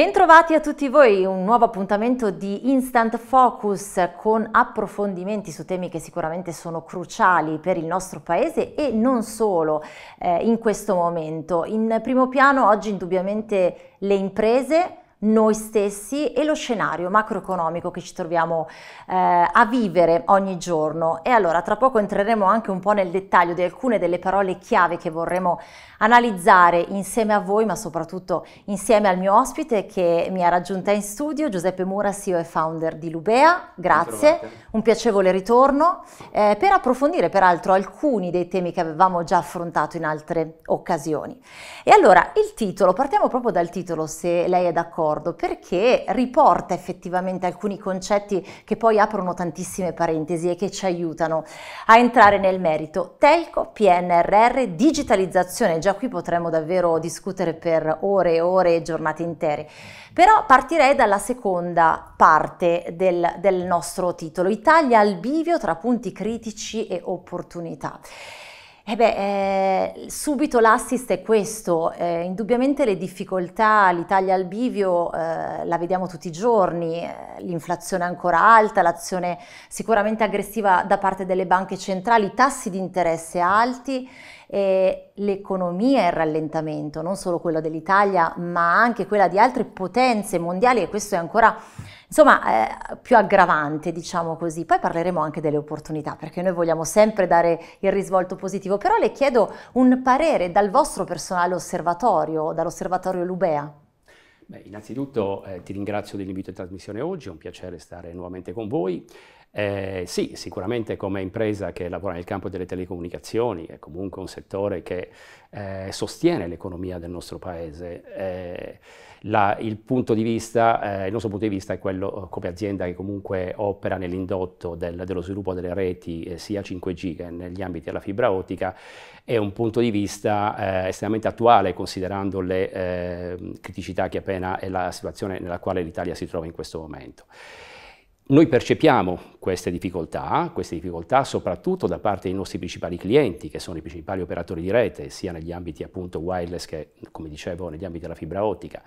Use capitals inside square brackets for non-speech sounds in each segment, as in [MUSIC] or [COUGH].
Bentrovati a tutti voi, un nuovo appuntamento di Instant Focus con approfondimenti su temi che sicuramente sono cruciali per il nostro paese e non solo eh, in questo momento. In primo piano oggi indubbiamente le imprese, noi stessi e lo scenario macroeconomico che ci troviamo eh, a vivere ogni giorno. E allora tra poco entreremo anche un po' nel dettaglio di alcune delle parole chiave che vorremmo analizzare insieme a voi, ma soprattutto insieme al mio ospite che mi ha raggiunta in studio, Giuseppe Mura, CEO e founder di Lubea. Grazie, un piacevole ritorno eh, per approfondire peraltro alcuni dei temi che avevamo già affrontato in altre occasioni. E allora il titolo, partiamo proprio dal titolo se lei è d'accordo d'accordo perché riporta effettivamente alcuni concetti che poi aprono tantissime parentesi e che ci aiutano a entrare nel merito. Telco, PNRR, digitalizzazione, già qui potremmo davvero discutere per ore e ore e giornate intere, però partirei dalla seconda parte del, del nostro titolo, Italia al bivio tra punti critici e opportunità. Eh beh, eh, subito l'assist è questo, eh, indubbiamente le difficoltà, l'Italia al bivio eh, la vediamo tutti i giorni, eh, l'inflazione ancora alta, l'azione sicuramente aggressiva da parte delle banche centrali, tassi di interesse alti e l'economia è in rallentamento, non solo quella dell'Italia, ma anche quella di altre potenze mondiali e questo è ancora insomma eh, più aggravante, diciamo così. Poi parleremo anche delle opportunità, perché noi vogliamo sempre dare il risvolto positivo, però le chiedo un parere dal vostro personale osservatorio, dall'osservatorio Lubea. Beh, innanzitutto eh, ti ringrazio dell'invito in trasmissione oggi, è un piacere stare nuovamente con voi. Eh, sì, sicuramente come impresa che lavora nel campo delle telecomunicazioni, è comunque un settore che eh, sostiene l'economia del nostro paese, eh, la, il, vista, eh, il, nostro punto di vista è quello eh, come azienda che comunque opera nell'indotto del, dello sviluppo delle reti eh, sia 5G che negli ambiti della fibra ottica, è un punto di vista estremamente attuale considerando le criticità che appena e la situazione nella quale l'Italia si trova in questo momento. Noi percepiamo queste difficoltà, queste difficoltà soprattutto da parte dei nostri principali clienti, che sono i principali operatori di rete, sia negli ambiti appunto wireless che, come dicevo, negli ambiti della fibra ottica.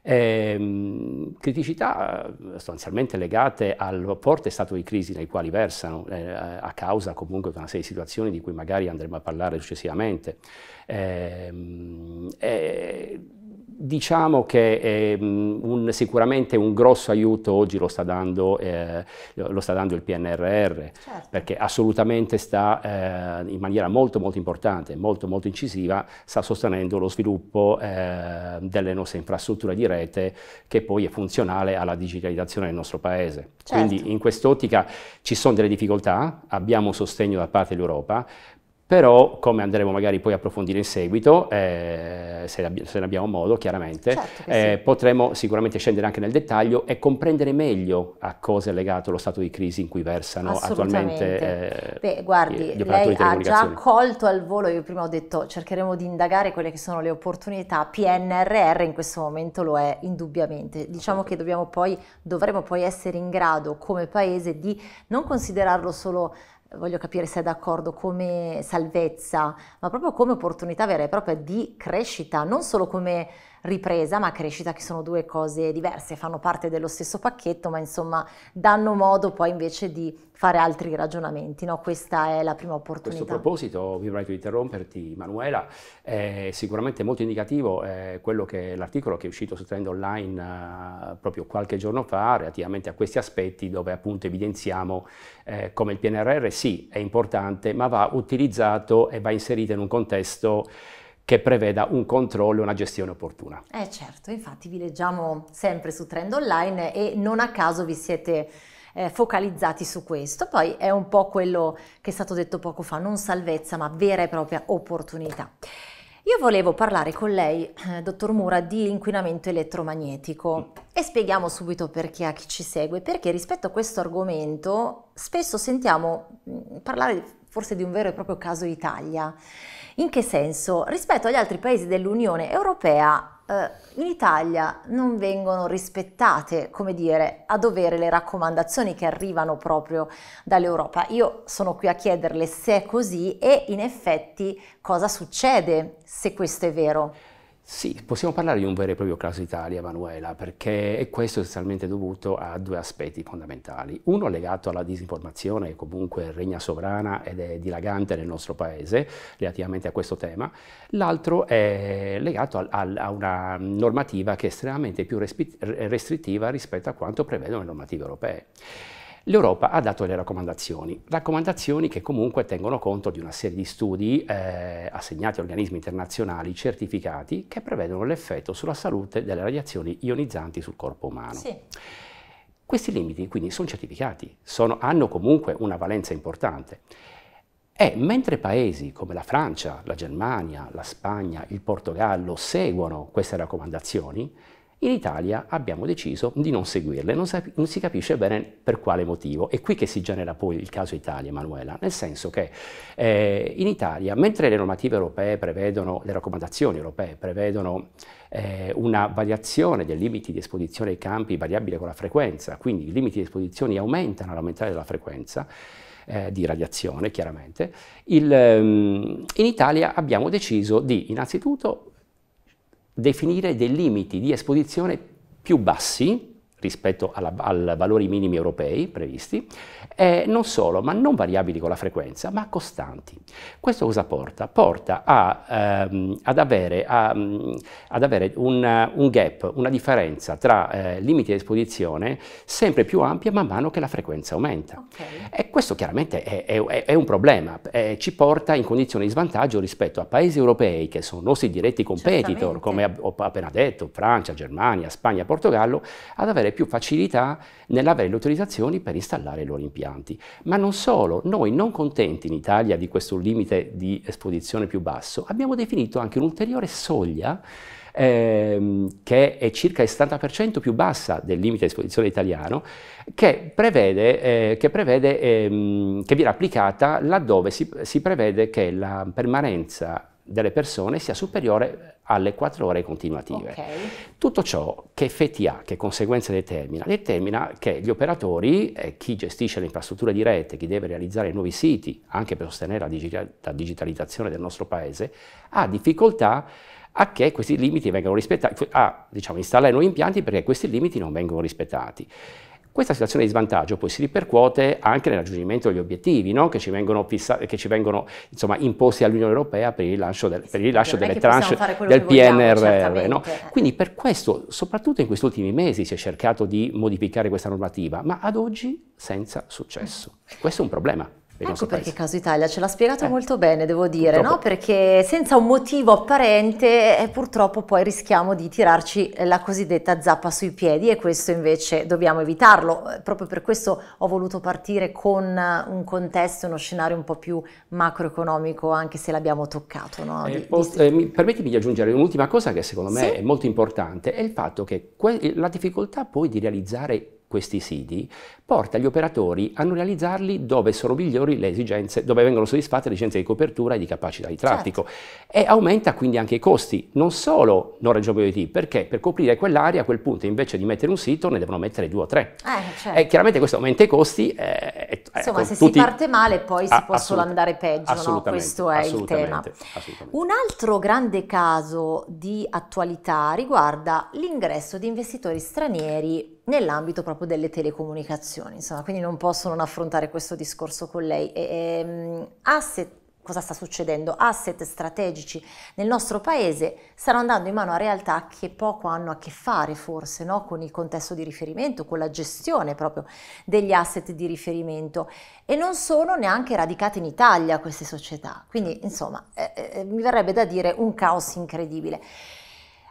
E, ehm, criticità eh, sostanzialmente legate al forte stato di crisi nel quale versano, eh, a causa comunque di una serie di situazioni di cui magari andremo a parlare successivamente. E, ehm, e, eh, Diciamo che eh, un, sicuramente un grosso aiuto oggi lo sta dando, eh, lo sta dando il PNRR, certo. perché assolutamente sta eh, in maniera molto molto importante, molto molto incisiva, sta sostenendo lo sviluppo eh, delle nostre infrastrutture di rete che poi è funzionale alla digitalizzazione del nostro paese. Certo. Quindi in quest'ottica ci sono delle difficoltà, abbiamo sostegno da parte dell'Europa, però come andremo magari poi a approfondire in seguito, eh, se, ne abbiamo modo chiaramente, certo eh, sì. potremo sicuramente scendere anche nel dettaglio e comprendere meglio a cosa è legato lo stato di crisi in cui versano attualmente eh, Beh, guardi, gli operatori lei ha già colto al volo, io prima ho detto cercheremo di indagare quelle che sono le opportunità, PNRR in questo momento lo è indubbiamente, diciamo che dobbiamo poi, dovremo poi essere in grado come paese di non considerarlo solo voglio capire se è d'accordo, come salvezza, ma proprio come opportunità vera e propria di crescita, non solo come ripresa, ma crescita che sono due cose diverse, fanno parte dello stesso pacchetto, ma insomma danno modo poi invece di fare altri ragionamenti. No? Questa è la prima opportunità. A questo proposito, mi permetto di interromperti, Manuela, è sicuramente molto indicativo è eh, quello che l'articolo che è uscito su Trend Online eh, proprio qualche giorno fa relativamente a questi aspetti dove appunto evidenziamo eh, come il PNRR sì è importante, ma va utilizzato e va inserito in un contesto che preveda un controllo e una gestione opportuna. Eh certo, infatti vi leggiamo sempre su Trend Online e non a caso vi siete eh, focalizzati su questo. Poi è un po' quello che è stato detto poco fa, non salvezza ma vera e propria opportunità. Io volevo parlare con lei, eh, dottor Mura, di inquinamento elettromagnetico e spieghiamo subito perché a chi ci segue, perché rispetto a questo argomento spesso sentiamo mm, parlare forse di un vero e proprio caso Italia. In che senso? Rispetto agli altri paesi dell'Unione Europea, eh, in Italia non vengono rispettate, come dire, a dovere le raccomandazioni che arrivano proprio dall'Europa. Io sono qui a chiederle se è così e in effetti cosa succede se questo è vero. Sì, possiamo parlare di un vero e proprio caso Italia, Manuela, perché è questo essenzialmente dovuto a due aspetti fondamentali. Uno legato alla disinformazione che comunque regna sovrana ed è dilagante nel nostro paese relativamente a questo tema, l'altro è legato a, a, a una normativa che è estremamente più restrittiva rispetto a quanto prevedono le normative europee l'Europa ha dato le raccomandazioni, raccomandazioni che comunque tengono conto di una serie di studi eh, assegnati a organismi internazionali certificati che prevedono l'effetto sulla salute delle radiazioni ionizzanti sul corpo umano. Sì. Questi limiti quindi sono certificati, sono, hanno comunque una valenza importante. E mentre paesi come la Francia, la Germania, la Spagna, il Portogallo seguono queste raccomandazioni, in Italia abbiamo deciso di non seguirle, non, sa- non, si capisce bene per quale motivo. È qui che si genera poi il caso Italia, Emanuela, nel senso che eh, in Italia, mentre le normative europee prevedono, le raccomandazioni europee prevedono eh, una variazione dei limiti di esposizione ai campi variabile con la frequenza, quindi i limiti di esposizione aumentano all'aumentare della frequenza, eh, di radiazione chiaramente, il, um, in Italia abbiamo deciso di innanzitutto definire dei limiti di esposizione più bassi rispetto ai valori minimi europei previsti, eh, non solo, ma non variabili con la frequenza, ma costanti. Questo cosa porta? Porta a, ehm, ad avere, a, mm, ad avere un, un, gap, una differenza tra eh, limiti di esposizione sempre più ampia man mano che la frequenza aumenta. Okay. E questo chiaramente è, è, è un problema, eh, ci porta in condizioni di svantaggio rispetto a paesi europei che sono nostri diretti competitor, Certamente. come ho appena detto, Francia, Germania, Spagna, Portogallo, ad avere più facilità nell'avere le autorizzazioni per installare i loro impianti. Ma non solo, noi non contenti in Italia di questo limite di esposizione più basso, abbiamo definito anche un'ulteriore soglia ehm, che è circa il 70% più bassa del limite di esposizione italiano, che, prevede, eh, che, prevede, ehm, che viene applicata laddove si, si prevede che la permanenza delle persone sia superiore alle 4 ore continuative. Okay. Tutto ciò che effetti ha, che conseguenze determina? Determina che gli operatori, eh, chi gestisce le infrastrutture di rete, chi deve realizzare nuovi siti, anche per sostenere la, digi la digitalizzazione del nostro paese, ha difficoltà a che questi limiti vengano rispettati, a diciamo, installare nuovi impianti perché questi limiti non vengono rispettati. Questa situazione di svantaggio poi si ripercuote anche nel raggiungimento degli obiettivi no? che ci vengono, che ci vengono insomma, imposti all'Unione Europea per il rilascio, del, per il rilascio delle tranche del PNRR. no? Quindi per questo, soprattutto in questi ultimi mesi, si è cercato di modificare questa normativa, ma ad oggi senza successo. Mm. Questo è un problema. Ecco perché paesi. Caso Italia ce l'ha spiegato eh. molto bene, devo dire, no? perché senza un motivo apparente eh, purtroppo poi rischiamo di tirarci la cosiddetta zappa sui piedi e questo invece dobbiamo evitarlo. Eh, proprio per questo ho voluto partire con eh, un contesto, uno scenario un po' più macroeconomico, anche se l'abbiamo toccato. No? Eh, di, eh, posso, di... permettimi di aggiungere un'ultima cosa che secondo me sì? è molto importante, è il fatto che la difficoltà poi di realizzare questi siti porta gli operatori a non realizzarli dove sono migliori le esigenze, dove vengono soddisfatte le esigenze di copertura e di capacità di traffico. Certo. E aumenta quindi anche i costi, non solo non raggiungo IT, perché per coprire quell'area a quel punto invece di mettere un sito ne devono mettere due o tre. Eh, certo. E chiaramente questo aumenta i costi. Eh, ecco, Insomma, se tutti... si parte male poi si ah, può solo andare peggio, no? questo è il tema. Un altro grande caso di attualità riguarda l'ingresso di investitori stranieri nell'ambito proprio delle telecomunicazioni, insomma, quindi non posso non affrontare questo discorso con lei. E, e, ehm, asset, cosa sta succedendo? Asset strategici nel nostro paese stanno andando in mano a realtà che poco hanno a che fare forse no? con il contesto di riferimento, con la gestione proprio degli asset di riferimento e non sono neanche radicate in Italia queste società, quindi certo. insomma eh, eh, mi verrebbe da dire un caos incredibile.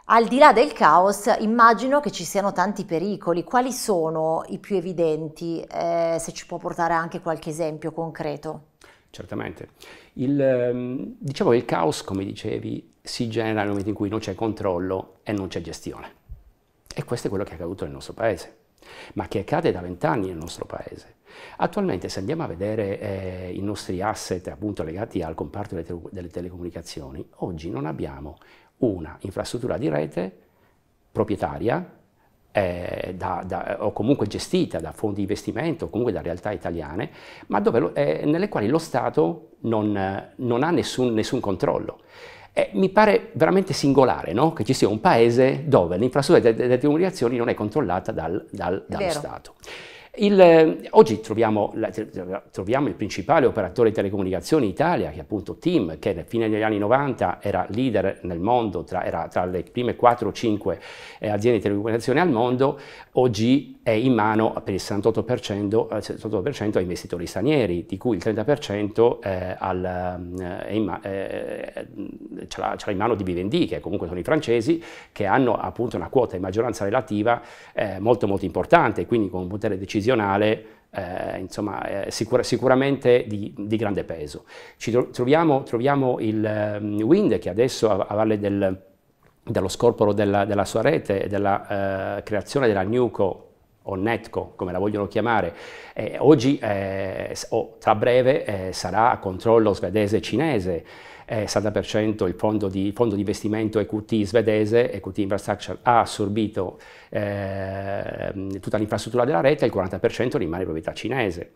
Al di là del caos, immagino che ci siano tanti pericoli. Quali sono i più evidenti? Eh, se ci può portare anche qualche esempio concreto. Certamente. Il, ehm, diciamo che il caos, come dicevi, si genera nel momento in cui non c'è controllo e non c'è gestione. E questo è quello che è accaduto nel nostro paese, ma che accade da vent'anni nel nostro paese. Attualmente se andiamo a vedere eh, i nostri asset appunto legati al comparto delle, tele delle telecomunicazioni, oggi non abbiamo una infrastruttura di rete proprietaria eh, da, da, o comunque gestita da fondi di investimento comunque da realtà italiane, ma dove, eh, nelle quali lo Stato non, non ha nessun, nessun controllo. Eh, mi pare veramente singolare no? che ci sia un paese dove l'infrastruttura delle telecomunicazioni non è controllata dal, dal, dallo Stato. Il, eh, oggi troviamo, la, troviamo, il principale operatore di telecomunicazioni Italia, che è appunto TIM, che alla fine degli anni 90 era leader nel mondo, tra, era tra le prime 4 o 5 eh, aziende di telecomunicazione al mondo, oggi è in mano per il 68%, 68 eh, ai investitori stranieri, di cui il 30% eh, al, eh, in, eh, ce, l'ha, in mano di Vivendi, che comunque sono i francesi, che hanno appunto una quota in maggioranza relativa molto molto importante, quindi con un potere decisivo decisionale eh, insomma, eh, sicur sicuramente di, di, grande peso. Ci tro troviamo, troviamo, il um, Wind che adesso a, a valle del, dello scorporo della, della, sua rete e della eh, creazione della Nuco o Netco, come la vogliono chiamare, eh, oggi eh, o tra breve eh, sarà a controllo svedese e cinese eh, 60% il fondo di, fondo di investimento EQT svedese, EQT Infrastructure, ha assorbito eh, tutta l'infrastruttura della rete e il 40% rimane proprietà cinese.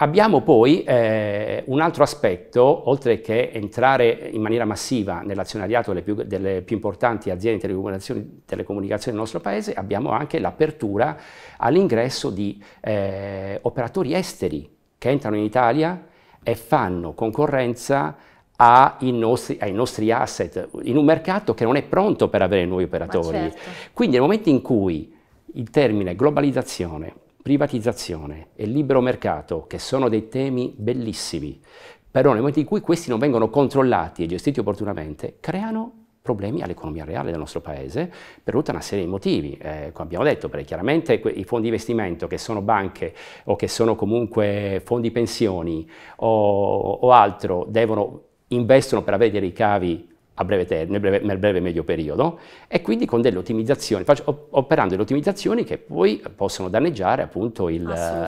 Abbiamo poi eh, un altro aspetto, oltre che entrare in maniera massiva nell'azionariato delle più, delle più importanti aziende di telecomunicazioni, telecomunicazioni, del nostro paese, abbiamo anche l'apertura all'ingresso di eh, operatori esteri che entrano in Italia e fanno concorrenza nostri, ai nostri asset, in un mercato che non è pronto per avere nuovi operatori. Certo. Quindi nel momento in cui il termine globalizzazione, privatizzazione e libero mercato, che sono dei temi bellissimi, però nel momento in cui questi non vengono controllati e gestiti opportunamente, creano problemi all'economia reale del nostro paese per tutta una serie di motivi, eh, come abbiamo detto, perché chiaramente i fondi di investimento che sono banche o che sono comunque fondi pensioni o, o altro devono investono per avere dei ricavi breve termine, breve, nel breve e medio periodo, e quindi con delle ottimizzazioni, operando delle ottimizzazioni che poi possono danneggiare appunto il,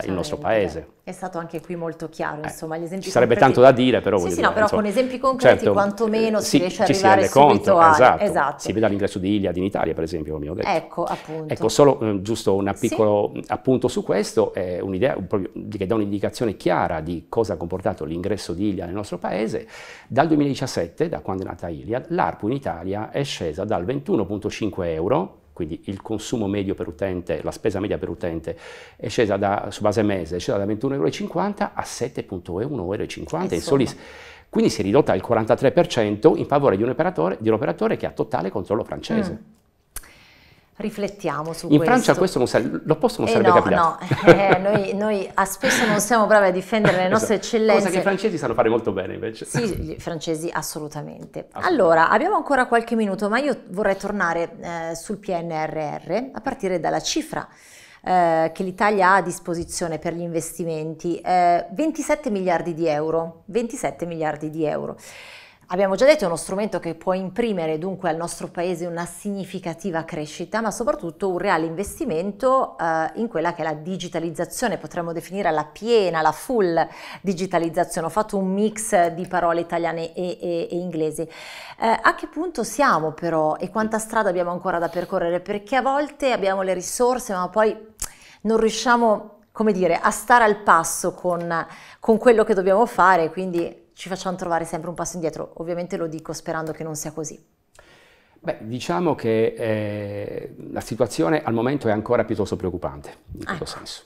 il nostro paese. È stato anche qui molto chiaro, eh, insomma, gli esempi Ci sarebbe concreti... tanto da dire, però... Sì, sì, dire, no, però insomma, con esempi certo, concreti certo, quantomeno si, si riesce a arrivare subito conto, a... Esatto, esatto. Si vede all'ingresso di Iliad in Italia, per esempio, come ho detto. Ecco, appunto. Ecco, solo eh, giusto un piccolo sì. Mm, appunto su questo, è un'idea che dà un'indicazione chiara di cosa ha comportato l'ingresso di Iliad nel nostro paese. Dal 2017, da quando è nata Iliad, l'ARPU in Italia è scesa dal 21,5 euro quindi il consumo medio per utente, la spesa media per utente è scesa da, su base mese, è scesa da 21,50 euro a 7,1 euro quindi si è ridotta al 43% in favore di un operatore, di un operatore che ha totale controllo francese. Mm riflettiamo su in questo. In Francia questo non sarebbe, l'opposto non eh sarebbe no, capitato. No, eh, eh noi, noi a ah, spesso non siamo bravi a difendere le [LAUGHS] nostre esatto. eccellenze. Cosa che i francesi sanno fare molto bene invece. Sì, i francesi assolutamente. assolutamente. Allora, abbiamo ancora qualche minuto, ma io vorrei tornare eh, sul PNRR a partire dalla cifra eh, che l'Italia ha a disposizione per gli investimenti, 27 eh, miliardi di euro, 27 miliardi di euro. Abbiamo già detto è uno strumento che può imprimere dunque al nostro paese una significativa crescita, ma soprattutto un reale investimento eh, in quella che è la digitalizzazione, potremmo definire la piena, la full digitalizzazione. Ho fatto un mix di parole italiane e, e, e inglesi. Eh, a che punto siamo però e quanta strada abbiamo ancora da percorrere? Perché a volte abbiamo le risorse, ma poi non riusciamo, come dire, a stare al passo con, con quello che dobbiamo fare, quindi ci facciamo trovare sempre un passo indietro. Ovviamente lo dico sperando che non sia così. Beh, diciamo che eh, la situazione al momento è ancora piuttosto preoccupante, in questo ah. senso.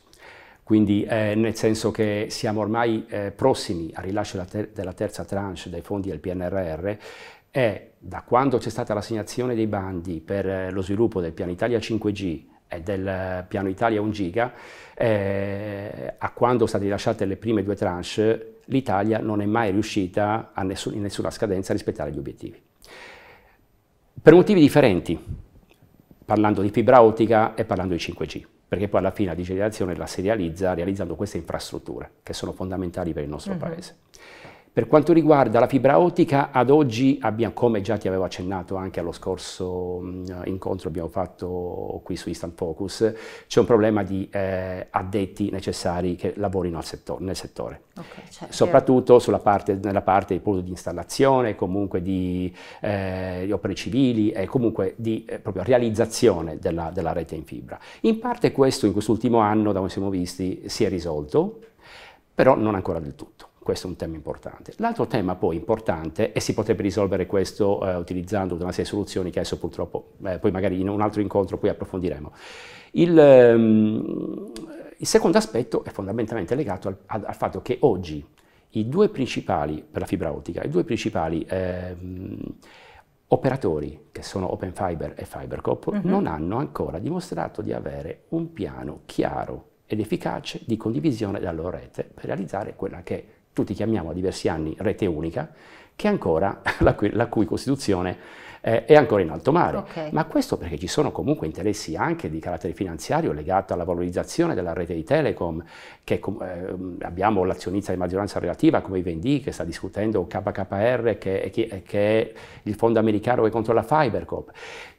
Quindi eh, nel senso che siamo ormai eh, prossimi al rilascio della, ter della terza tranche dei fondi del PNRR e da quando c'è stata l'assegnazione dei bandi per eh, lo sviluppo del piano Italia 5G e del eh, piano Italia 1 giga, eh, a quando sono state rilasciate le prime due tranche l'Italia non è mai riuscita nessun, in nessuna scadenza a rispettare gli obiettivi. Per motivi differenti, parlando di fibra ottica e parlando di 5G, perché poi alla fine la digitalizzazione la si realizza realizzando queste infrastrutture che sono fondamentali per il nostro uh mhm. -huh. paese. Per quanto riguarda la fibra ottica, ad oggi abbiamo, come già ti avevo accennato anche allo scorso incontro abbiamo fatto qui su Instant Focus, c'è un problema di eh, addetti necessari che lavorino settore, nel settore, okay, cioè, soprattutto parte, nella parte di installazione, comunque di, eh, di, opere civili e comunque di eh, realizzazione della, della rete in fibra. In parte questo in quest'ultimo anno, da come siamo visti, si è risolto, però non ancora del tutto. Questo è un tema importante. L'altro tema poi importante, e si potrebbe risolvere questo eh, utilizzando una serie di soluzioni che adesso purtroppo, eh, poi magari in un altro incontro poi approfondiremo. Il, ehm, il secondo aspetto è fondamentalmente legato al, al, al, fatto che oggi i due principali, per la fibra ottica, i due principali ehm, operatori, che sono Open Fiber e FiberCop, uh mhm. -huh. non hanno ancora dimostrato di avere un piano chiaro ed efficace di condivisione della loro rete per realizzare quella che è tutti chiamiamo a diversi anni rete unica, ancora, [LAUGHS] la, cui, la, cui, costituzione eh, è ancora in alto mare. Okay. Ma questo perché ci sono comunque interessi anche di carattere finanziario legati alla valorizzazione della rete di Telecom, che eh, abbiamo l'azionista di maggioranza relativa come Vendi che sta discutendo KKR, che, che, che è il fondo americano che controlla Fibercop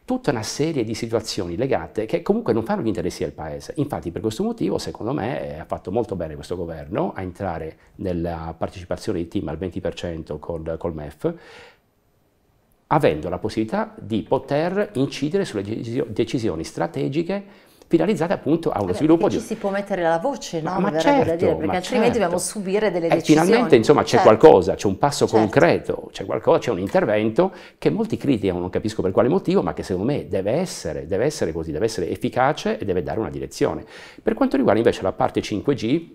tutta una serie di situazioni legate che comunque non fanno gli interessi del Paese. Infatti per questo motivo, secondo me, eh, ha fatto molto bene questo governo a entrare nella partecipazione di team al 20% col, col MEF, avendo la possibilità di poter incidere sulle decisioni strategiche finalizzate appunto a uno Vabbè, sviluppo di... ci si può mettere la voce, no? Ma, ma certo, dire, perché ma altrimenti certo. dobbiamo subire delle decisioni. Eh, decisioni. Finalmente insomma c'è certo. qualcosa, c'è un passo certo. concreto, c'è qualcosa, c'è un intervento che molti criticano, non capisco per quale motivo, ma che secondo me deve essere, deve essere così, deve essere efficace e deve dare una direzione. Per quanto riguarda invece la parte 5G,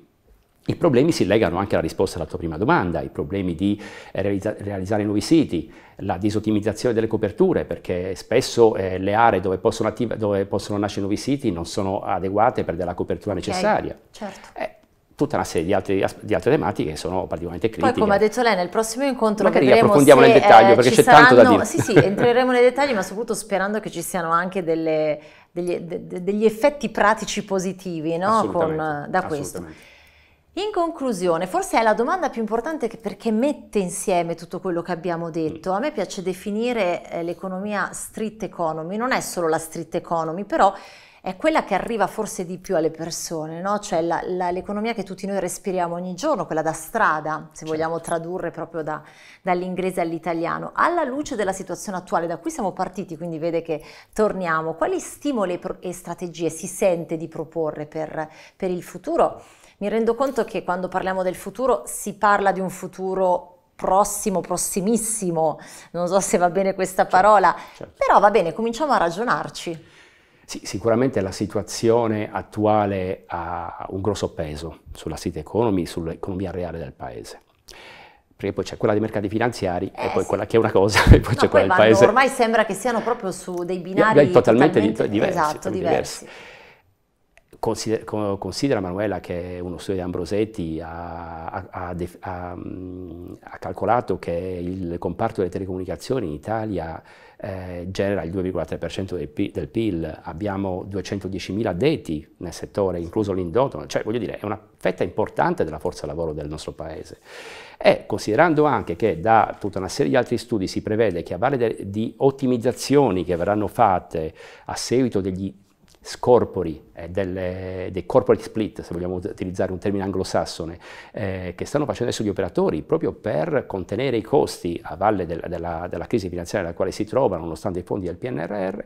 i problemi si legano anche alla risposta alla tua prima domanda, i problemi di eh, realizza- realizzare nuovi siti, la disottimizzazione delle coperture, perché spesso eh, le aree dove possono, attiv- dove possono, nascere nuovi siti non sono adeguate per della copertura okay, necessaria. Certo. Eh, tutta una serie di, altri, di altre, tematiche che sono particolarmente critiche. Poi come ha detto lei nel prossimo incontro Magari vedremo approfondiamo se, nel dettaglio eh, perché c'è saranno, tanto da dire. Sì sì, [LAUGHS] entreremo nei dettagli ma soprattutto sperando che ci siano anche delle, degli, de, degli, effetti pratici positivi no? Con, da questo. In conclusione, forse è la domanda più importante perché mette insieme tutto quello che abbiamo detto. Mm. A me piace definire eh, l'economia street economy, non è solo la street economy, però è quella che arriva forse di più alle persone, no? cioè la, la, l'economia che tutti noi respiriamo ogni giorno, quella da strada, se certo. vogliamo tradurre proprio da, dall'inglese all'italiano. Alla luce della situazione attuale, da cui siamo partiti, quindi vede che torniamo, quali stimoli e strategie si sente di proporre per, per il futuro? Mi rendo conto che quando parliamo del futuro si parla di un futuro prossimo, prossimissimo, non so se va bene questa certo, parola, certo. però va bene, cominciamo a ragionarci. Sì, sicuramente la situazione attuale ha un grosso peso sulla city economy, sull'economia reale del paese perché poi c'è quella dei mercati finanziari eh, e poi sì. quella che è una cosa [LAUGHS] e poi no, c'è quella del paese. Ormai sembra che siano proprio su dei binari totalmente, totalmente diversi, esatto, diversi. diversi. Considera, considera, Manuela che uno studio di Ambrosetti ha, ha, ha, ha, calcolato che il comparto delle telecomunicazioni in Italia eh, genera il 2,3% del, del, PIL, abbiamo 210.000 addetti nel settore, incluso l'indotto, cioè voglio dire è una fetta importante della forza lavoro del nostro paese. E considerando anche che da tutta una serie di altri studi si prevede che a valle di ottimizzazioni che verranno fatte a seguito degli scorpori, eh, delle, dei corporate split, se vogliamo utilizzare un termine anglosassone, eh, che stanno facendo adesso gli operatori proprio per contenere i costi a valle del, della, della, crisi finanziaria nella quale si trovano, nonostante i fondi del PNRR,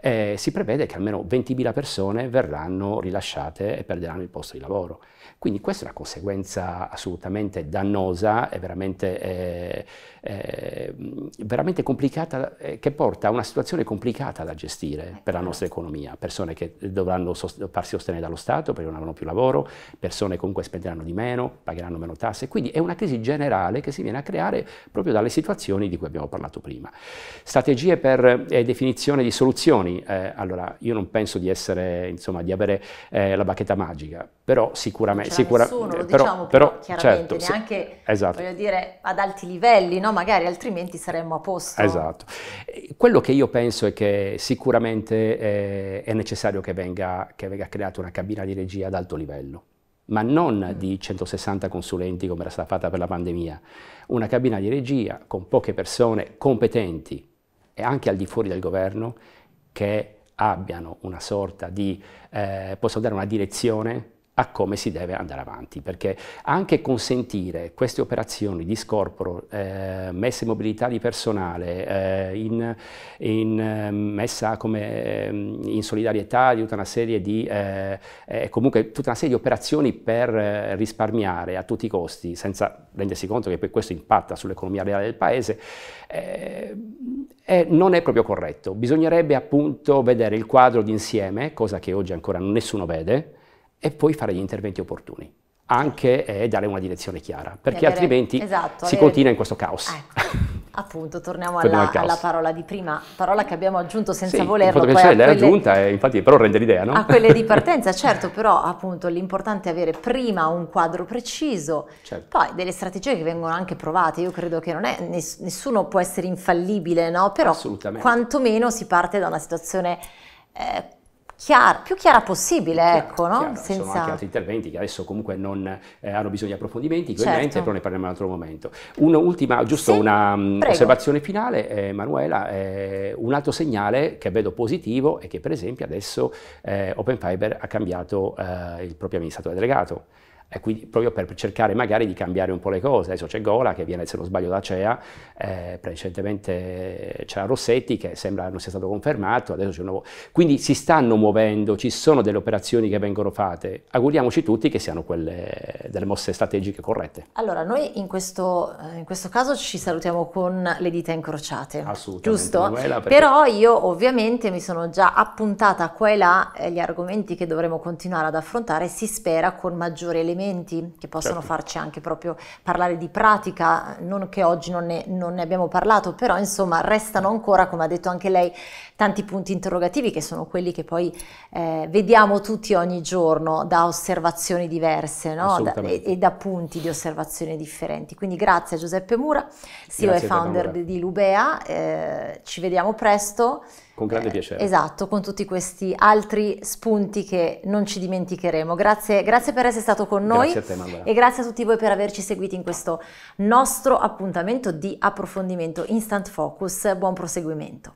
eh, si prevede che almeno 20.000 persone verranno rilasciate e perderanno il posto di lavoro. Quindi questa è una conseguenza assolutamente dannosa e veramente, eh, eh, veramente complicata, eh, che porta a una situazione complicata da gestire eh, per la nostra certo. economia. Persone che dovranno sost farsi sostenere dallo Stato perché non avranno più lavoro, persone comunque spenderanno di meno, pagheranno meno tasse. Quindi è una crisi generale che si viene a creare proprio dalle situazioni di cui abbiamo parlato prima. Strategie per eh, definizione di soluzioni. Eh, allora, io non penso di essere, insomma, di avere la bacchetta magica però sicuramente, cioè, sicura, nessuno, eh, però, diciamo, però, chiaramente certo, neanche esatto. dire, ad alti livelli, no? magari altrimenti saremmo a posto. Esatto. Eh, quello che io penso è che sicuramente è, eh, è necessario che venga, che venga, creata una cabina di regia ad alto livello ma non mm. di 160 consulenti come era stata fatta per la pandemia, una cabina di regia con poche persone competenti e anche al di fuori del governo che abbiano una sorta di, eh, possono dare una direzione a come si deve andare avanti, perché anche consentire queste operazioni di scorporo, eh, messa in mobilità di personale, eh, in, in, ehm, messa come, ehm, in solidarietà di tutta una serie di, eh, eh comunque tutta una serie di operazioni per eh, risparmiare a tutti i costi, senza rendersi conto che poi questo impatta sull'economia reale del Paese, eh, non è proprio corretto. Bisognerebbe appunto vedere il quadro d'insieme, cosa che oggi ancora nessuno vede, e poi fare gli interventi opportuni anche eh, dare una direzione chiara, perché avere, altrimenti esatto, si avere, continua in questo caos. Eh, [LAUGHS] appunto, torniamo, alla, al alla, parola di prima, parola che abbiamo aggiunto senza sì, volerlo. Poi quelle, l'era aggiunta, eh, infatti, però rende l'idea, no? A quelle di [LAUGHS] partenza, certo, però appunto l'importante è avere prima un quadro preciso, certo. poi delle strategie che vengono anche provate, io credo che non è, nessuno può essere infallibile, no? Però quantomeno si parte da una situazione... Eh, chiara, più chiara possibile, chiaro, ecco, no? Chiaro. Senza... Sono anche altri interventi che adesso comunque non eh, hanno bisogno di approfondimenti, certo. però ne parliamo in un altro momento. Un'ultima, giusto sì, una mm, prego. osservazione finale, eh, eh, un altro segnale che vedo positivo è che per esempio adesso eh, Open Fiber ha cambiato eh, il proprio amministratore delegato. E quindi proprio per cercare magari di cambiare un po' le cose. Adesso c'è Gola che viene, se non sbaglio, da CEA, eh, recentemente c'era Rossetti che sembra non sia stato confermato, adesso c'è un nuovo. Quindi si stanno muovendo, ci sono delle operazioni che vengono fatte. Auguriamoci tutti che siano quelle delle mosse strategiche corrette. Allora, noi in questo, eh, in questo caso ci salutiamo con le dita incrociate. Assolutamente. Giusto? Manuela, perché... Però io ovviamente mi sono già appuntata qua e là eh, gli argomenti che dovremo continuare ad affrontare, si spera con maggiore elementi elementi che possono certo. farci anche proprio parlare di pratica, non che oggi non ne, non ne abbiamo parlato, però insomma restano ancora, come ha detto anche lei, tanti punti interrogativi che sono quelli che poi eh, vediamo tutti ogni giorno da osservazioni diverse no? da, e, e, da punti di osservazione differenti. Quindi grazie a Giuseppe Mura, CEO e founder di Lubea, eh, ci vediamo presto. Con grande eh, piacere. Esatto, con tutti questi altri spunti che non ci dimenticheremo. Grazie, grazie per essere stato con noi grazie a te, Manuela. e grazie a tutti voi per averci seguiti in questo nostro appuntamento di approfondimento Instant Focus. Buon proseguimento.